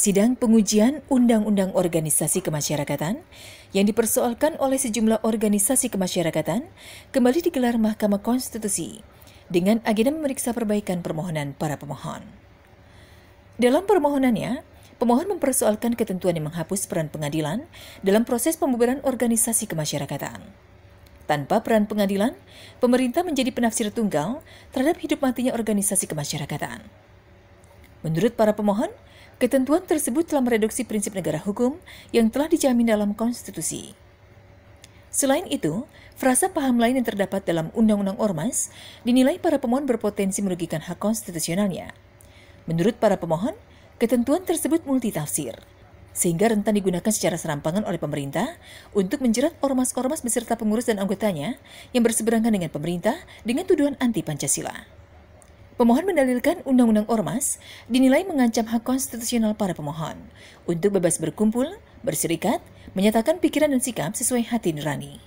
Sidang pengujian Undang-Undang Organisasi Kemasyarakatan yang dipersoalkan oleh sejumlah organisasi kemasyarakatan kembali digelar Mahkamah Konstitusi dengan agenda memeriksa perbaikan permohonan para pemohon. Dalam permohonannya, pemohon mempersoalkan ketentuan yang menghapus peran pengadilan dalam proses pembubaran organisasi kemasyarakatan. Tanpa peran pengadilan, pemerintah menjadi penafsir tunggal terhadap hidup matinya organisasi kemasyarakatan. Menurut para pemohon, ketentuan tersebut telah mereduksi prinsip negara hukum yang telah dijamin dalam konstitusi. Selain itu, frasa paham lain yang terdapat dalam Undang-Undang Ormas dinilai para pemohon berpotensi merugikan hak konstitusionalnya. Menurut para pemohon, ketentuan tersebut multitafsir, sehingga rentan digunakan secara serampangan oleh pemerintah untuk menjerat ormas-ormas beserta pengurus dan anggotanya yang berseberangan dengan pemerintah dengan tuduhan anti-Pancasila. Pemohon mendalilkan Undang-Undang Ormas dinilai mengancam hak konstitusional para pemohon untuk bebas berkumpul, berserikat, menyatakan pikiran dan sikap sesuai hati nurani.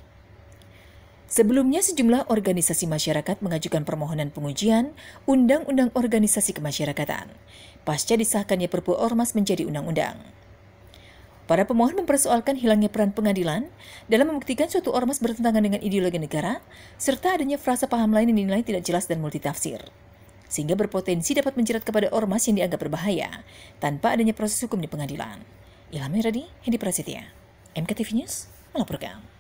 Sebelumnya, sejumlah organisasi masyarakat mengajukan permohonan pengujian Undang-Undang Organisasi Kemasyarakatan, pasca disahkannya Perpu Ormas menjadi undang-undang. Para pemohon mempersoalkan hilangnya peran pengadilan dalam membuktikan suatu ormas bertentangan dengan ideologi negara, serta adanya frasa paham lain yang dinilai tidak jelas dan multitafsir sehingga berpotensi dapat menjerat kepada ormas yang dianggap berbahaya tanpa adanya proses hukum di pengadilan. Ilham Heradi, Hendi Prasetya, MKTV News, melaporkan.